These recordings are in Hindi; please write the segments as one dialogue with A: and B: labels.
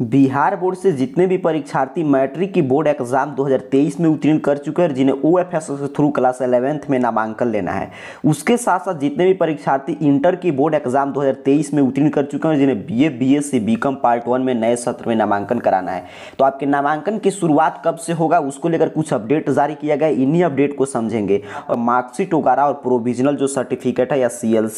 A: बिहार बोर्ड से जितने भी परीक्षार्थी मैट्रिक की बोर्ड एग्जाम 2023 में उत्तीर्ण कर चुके हैं जिन्हें ओ एफ एस के थ्रू क्लास एलेवेंथ में नामांकन लेना है उसके साथ साथ जितने भी परीक्षार्थी इंटर की बोर्ड एग्जाम 2023 में उत्तीर्ण कर चुके हैं जिन्हें BA BSc BCom part one में नए सत्र में नामांकन कराना है तो आपके नामांकन की शुरुआत कब से होगा उसको लेकर कुछ अपडेट जारी किया गया इन्हीं अपडेट को समझेंगे और मार्क्सिट वगैरह और प्रोविजनल जो सर्टिफिकेट है या सी एल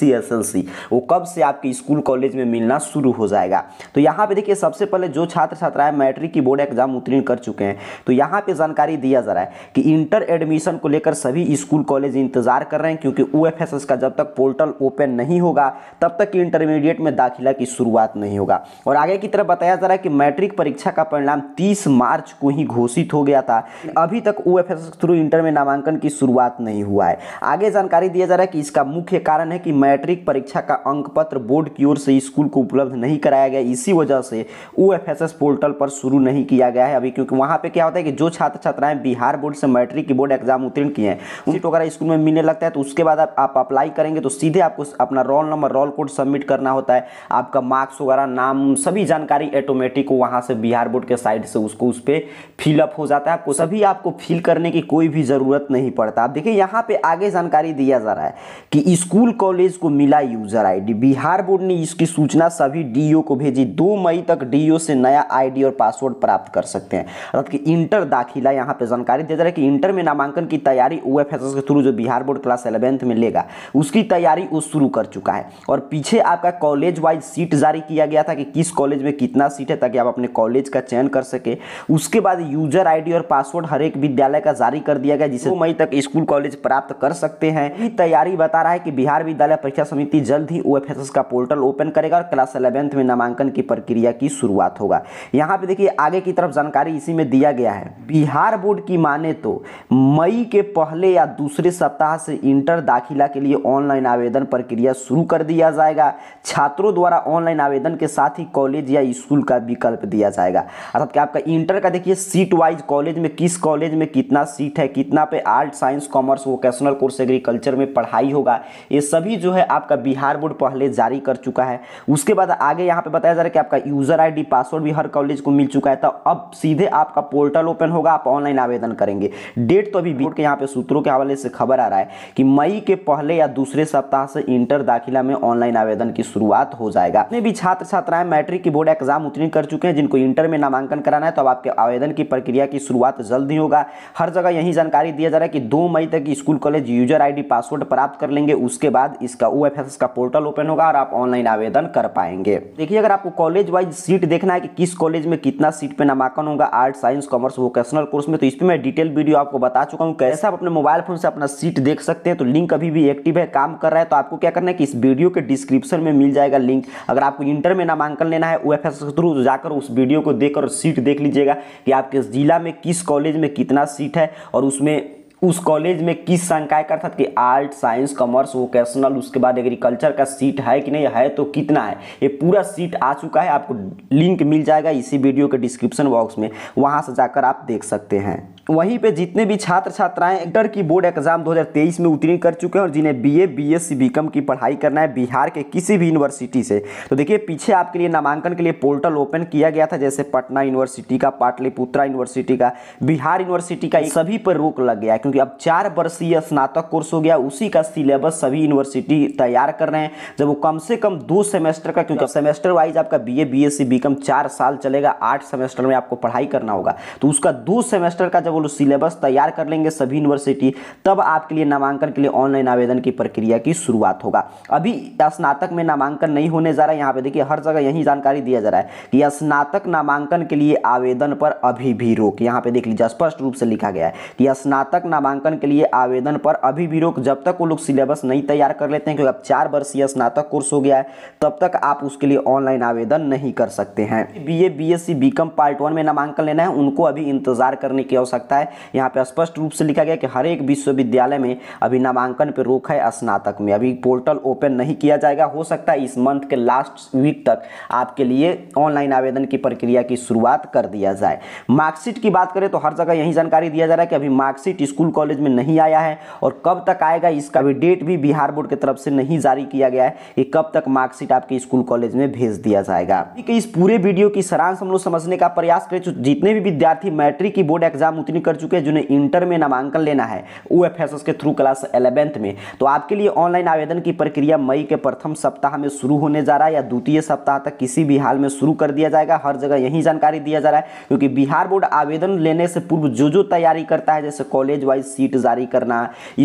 A: वो कब से आपके स्कूल कॉलेज में मिलना शुरू हो जाएगा तो यहाँ पर देखिए सबसे पहले जो छात्र छात्राएं मैट्रिक की बोर्ड एग्जाम उत्तीर्ण कर चुके हैं तो यहाँ पे जानकारी दिया जा रहा है कि इंटर एडमिशन को लेकर सभी स्कूल कॉलेज इंतजार कर रहे हैं क्योंकि ओ का जब तक पोर्टल ओपन नहीं होगा तब तक इंटरमीडिएट में दाखिला की शुरुआत नहीं होगा और आगे की तरफ बताया जा रहा है कि मैट्रिक परीक्षा का परिणाम तीस मार्च को ही घोषित हो गया था अभी तक ओ थ्रू इंटर में नामांकन की शुरुआत नहीं हुआ है आगे जानकारी दिया जा रहा है कि इसका मुख्य कारण है कि मैट्रिक परीक्षा का अंक पत्र बोर्ड की ओर से स्कूल को उपलब्ध नहीं कराया गया इसी वजह से ओ एफ पोर्टल पर शुरू नहीं किया गया है अभी क्योंकि वहाँ पे क्या होता है कि जो छात्र छात्राएं बिहार बोर्ड से मैट्रिक की बोर्ड एग्जाम उत्तीर्ण किए हैं सीट वगैरह स्कूल में मिलने लगता है तो उसके बाद आप, अप्लाई करेंगे तो सीधे आपको अपना roll number roll code submit करना होता है आपका मार्क्स वगैरह नाम सभी जानकारी ऑटोमेटिक वहाँ से बिहार बोर्ड के साइड से उसको उस पर फिलअप हो जाता है आपको सभी आपको फिल करने की कोई भी ज़रूरत नहीं पड़ता आप देखिए यहाँ पर आगे जानकारी दिया जा रहा है कि स्कूल कॉलेज को मिला यूजर आई बिहार बोर्ड ने इसकी सूचना सभी डी को भेजी दो मई तक डी से से नया आईडी और पासवर्ड प्राप्त कर सकते हैं अर्थात कि इंटर दाखिला यहाँ पे जानकारी दिया जा रहा है कि इंटर में नामांकन की तैयारी ओ के थ्रू जो बिहार बोर्ड क्लास एलेवेंथ में लेगा उसकी तैयारी वो शुरू कर चुका है और पीछे आपका कॉलेज वाइज सीट जारी किया गया था कि किस कॉलेज में कितना सीट है ताकि आप अपने कॉलेज का चयन कर सके उसके बाद यूजर आई और पासवर्ड हर एक विद्यालय का जारी कर दिया गया जिसे मई तक स्कूल कॉलेज प्राप्त कर सकते हैं तैयारी बता रहा है कि बिहार विद्यालय परीक्षा समिति जल्द ही ओ का पोर्टल ओपन करेगा और क्लास इलेवेंथ में नामांकन की प्रक्रिया की शुरुआत होगा यहाँ पे देखिए आगे की तरफ जानकारी इसी में दिया गया है बिहार बोर्ड की माने तो मई के पहले या दूसरे सप्ताह से इंटर दाखिला के लिए ऑनलाइन आवेदन प्रक्रिया शुरू कर दिया जाएगा छात्रों द्वारा ऑनलाइन आवेदन के साथ ही कॉलेज या स्कूल का विकल्प दिया जाएगा अर्थात आपका इंटर का देखिए सीट वाइज कॉलेज में किस कॉलेज में कितना सीट है कितना पे art science commerce vocational course agriculture में पढ़ाई होगा ये सभी जो है आपका बिहार बोर्ड पहले जारी कर चुका है उसके बाद आगे यहाँ पे बताया जा रहा है कि आपका यूजर आई पासवर्ड भी हर कॉलेज को मिल चुका है तो अब सीधे आपका पोर्टल ओपन होगा आप ऑनलाइन आवेदन करेंगे डेट तो अभी बोर्ड के यहाँ पे सूत्रों के हवाले से खबर आ रहा है कि मई के पहले या दूसरे सप्ताह से इंटर दाखिला में ऑनलाइन आवेदन की शुरुआत हो जाएगा अपने भी छात्र छात्राएं मैट्रिक की बोर्ड एग्जाम उत्तीर्ण कर चुके हैं जिनको इंटर में नामांकन कराना है तो अब आपके आवेदन की प्रक्रिया की शुरुआत जल्द होगा हर जगह यही जानकारी दिया जा रहा है कि दो मई तक school college user I password प्राप्त कर लेंगे उसके बाद इसका ओ का पोर्टल ओपन होगा और आप ऑनलाइन आवेदन कर पाएंगे देखिए अगर आपको कॉलेज वाइज सीट देखना देखना है कि किस कॉलेज में कितना सीट पे नामांकन होगा art science commerce vocational course में तो इस पर मैं डिटेल वीडियो आपको बता चुका हूँ कैसे आप अपने मोबाइल फोन से अपना सीट देख सकते हैं तो लिंक अभी भी एक्टिव है काम कर रहा है तो आपको क्या करना है कि इस वीडियो के डिस्क्रिप्शन में मिल जाएगा लिंक अगर आपको इंटर में नामांकन लेना है ओ एफ थ्रू तो जाकर उस वीडियो को देखकर सीट देख लीजिएगा कि आपके जिला में किस कॉलेज में कितना सीट है और उसमें उस कॉलेज में किस संकाय का अर्थात कि आर्ट साइंस कॉमर्स वोकेशनल उसके बाद एग्रीकल्चर का सीट है कि नहीं है तो कितना है ये पूरा सीट आ चुका है आपको लिंक मिल जाएगा इसी वीडियो के डिस्क्रिप्शन बॉक्स में वहाँ से जाकर आप देख सकते हैं वहीं पे जितने भी छात्र छात्राएं इंटर की बोर्ड एग्जाम 2023 में उत्तीर्ण कर चुके हैं और जिन्हें बीए बीएससी बीकॉम की पढ़ाई करना है बिहार के किसी भी यूनिवर्सिटी से तो देखिए पीछे आपके लिए नामांकन के लिए पोर्टल ओपन किया गया था जैसे पटना यूनिवर्सिटी का पाटलिपुत्रा यूनिवर्सिटी का बिहार यूनिवर्सिटी का सभी पर रोक लग गया क्योंकि अब चार वर्षीय स्नातक कोर्स हो गया उसी का सिलेबस सभी यूनिवर्सिटी तैयार कर रहे हैं जब वो कम से कम दो सेमेस्टर का क्योंकि सेमेस्टर वाइज आपका बी ए बी एस चार साल चलेगा आठ सेमेस्टर में आपको पढ़ाई करना होगा तो उसका दो सेमेस्टर का जब वो सिलेबस तैयार कर लेंगे सभी यूनिवर्सिटी तब आपके लिए नामांकन के लिए ऑनलाइन आवेदन की प्रक्रिया की शुरुआत होगा अभी स्नातक में नामांकन नहीं होने जा रहा है यहाँ पे देखिए हर जगह यही जानकारी दिया जा रहा है कि स्नातक नामांकन के लिए आवेदन पर अभी भी रोक यहाँ पे देख लीजिए स्पष्ट रूप से लिखा गया है कि स्नातक नामांकन के लिए आवेदन पर अभी भी रोक जब तक वो लोग सिलेबस नहीं तैयार कर लेते हैं क्योंकि अब चार वर्षीय स्नातक कोर्स हो गया है तब तक आप उसके लिए ऑनलाइन आवेदन नहीं कर सकते हैं B A B S C BCom part one में नामांकन लेना है उनको अभी इंतजार करने की आवश्यकता सकता है यहाँ पे स्पष्ट रूप से लिखा गया कि हर एक विश्वविद्यालय में अभी नामांकन पर रोक है स्नातक में अभी पोर्टल ओपन नहीं किया जाएगा हो सकता है इस मंथ के लास्ट वीक तक आपके लिए ऑनलाइन आवेदन की प्रक्रिया की शुरुआत कर दिया जाए मार्कशीट की बात करें तो हर जगह यही जानकारी दिया जा रहा है कि अभी मार्कशीट स्कूल कॉलेज में नहीं आया है और कब तक आएगा इसका भी डेट भी बिहार बोर्ड की तरफ से नहीं जारी किया गया है कि कब तक मार्कशीट आपके स्कूल कॉलेज में भेज दिया जाएगा इस पूरे वीडियो की सारांश हम लोग समझने का प्रयास करें जितने भी विद्यार्थी मैट्रिक की बोर्ड एग्जाम कंटिन्यू कर चुके हैं जिन्हें इंटर में नामांकन लेना है ओ के थ्रू क्लास एलेवेंथ में तो आपके लिए ऑनलाइन आवेदन की प्रक्रिया मई के प्रथम सप्ताह में शुरू होने जा रहा है या द्वितीय सप्ताह तक किसी भी हाल में शुरू कर दिया जाएगा हर जगह यही जानकारी दिया जा रहा है क्योंकि बिहार बोर्ड आवेदन लेने से पूर्व जो जो तैयारी करता है जैसे कॉलेज वाइज सीट जारी करना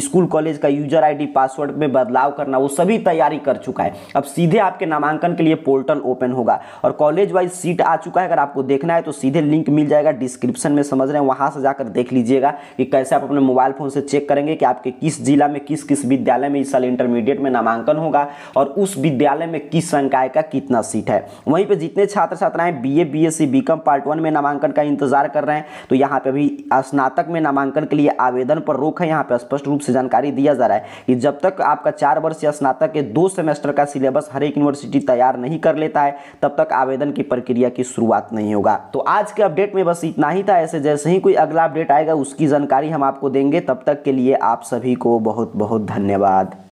A: स्कूल कॉलेज का यूजर आई पासवर्ड में बदलाव करना वो सभी तैयारी कर चुका है अब सीधे आपके नामांकन के लिए पोर्टल ओपन होगा और कॉलेज वाइज सीट आ चुका है अगर आपको देखना है तो सीधे लिंक मिल जाएगा डिस्क्रिप्शन में समझ रहे हैं वहां से जाकर कर देख लीजिएगा कि कैसे आप अपने मोबाइल फ़ोन से चेक करेंगे कि आपके किस जिला में किस किस विद्यालय में इस साल इंटरमीडिएट में नामांकन होगा और उस विद्यालय में किस संकाय का कितना सीट है वहीं पर जितने छात्र छात्राएं B A B S C BCom part one में नामांकन का इंतजार कर रहे हैं तो यहाँ पर अभी स्नातक में नामांकन के लिए आवेदन पर रोक है यहाँ पर स्पष्ट रूप से जानकारी दिया जा रहा है कि जब तक आपका चार वर्ष या स्नातक के दो सेमेस्टर का सिलेबस हर एक यूनिवर्सिटी तैयार नहीं कर लेता है तब तक आवेदन की प्रक्रिया की शुरुआत नहीं होगा तो आज के अपडेट में बस इतना ही था ऐसे जैसे ही कोई अगला अपडेट आएगा उसकी जानकारी हम आपको देंगे तब तक के लिए आप सभी को बहुत बहुत धन्यवाद